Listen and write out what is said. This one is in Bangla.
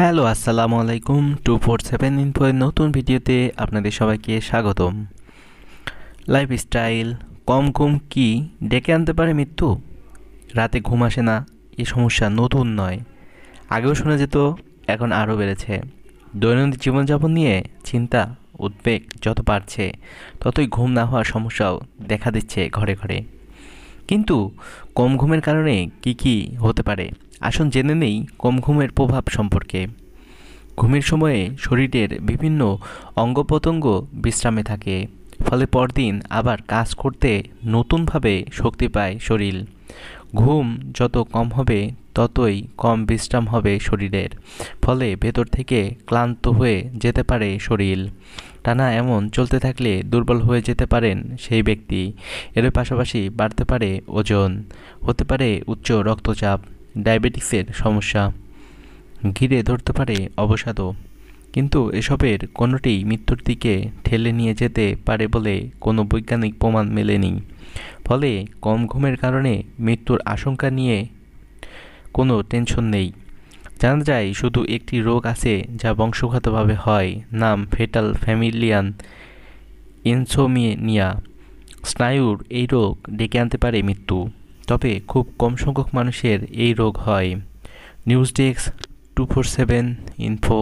হ্যালো আসসালামু আলাইকুম টু ফোর সেভেন ইনফোয়ের নতুন ভিডিওতে আপনাদের সবাইকে স্বাগতম লাইফস্টাইল কম ঘুম কি ডেকে আনতে পারে মৃত্যু রাতে ঘুম আসে না এ সমস্যা নতুন নয় আগেও শোনা যেত এখন আরও বেড়েছে দৈনন্দিন জীবনযাপন নিয়ে চিন্তা উদ্বেগ যত বাড়ছে ততই ঘুম না হওয়ার সমস্যাও দেখা দিচ্ছে ঘরে ঘরে কিন্তু কম ঘুমের কারণে কি কি হতে পারে আসুন জেনে নেই কম ঘুমের প্রভাব সম্পর্কে ঘুমের সময়ে শরীরের বিভিন্ন অঙ্গপ্রত্যঙ্গ বিশ্রামে থাকে ফলে পরদিন আবার কাজ করতে নতুনভাবে শক্তি পায় শরীর ঘুম যত কম হবে ততই কম বিশ্রাম হবে শরীরের ফলে ভেতর থেকে ক্লান্ত হয়ে যেতে পারে শরীর টানা এমন চলতে থাকলে দুর্বল হয়ে যেতে পারেন সেই ব্যক্তি এর পাশাপাশি বাড়তে পারে ওজন হতে পারে উচ্চ রক্তচাপ ডায়াবেটিসের সমস্যা ঘিরে ধরতে পারে অবসাদও কিন্তু এসবের কোনোটি মৃত্যুর দিকে ঠেলে নিয়ে যেতে পারে বলে কোনো বৈজ্ঞানিক প্রমাণ মেলেনি ফলে কম ঘুমের কারণে মৃত্যুর আশঙ্কা নিয়ে কোনো টেনশন নেই জানা যায় শুধু একটি রোগ আছে যা বংশগতভাবে হয় নাম ফেটাল ফ্যামিলিয়ান ইনসোমিনিয়া স্নায়ুর এই রোগ ডেকে আনতে পারে মৃত্যু তবে খুব কম সংখ্যক মানুষের এই রোগ হয় news desk two four seven info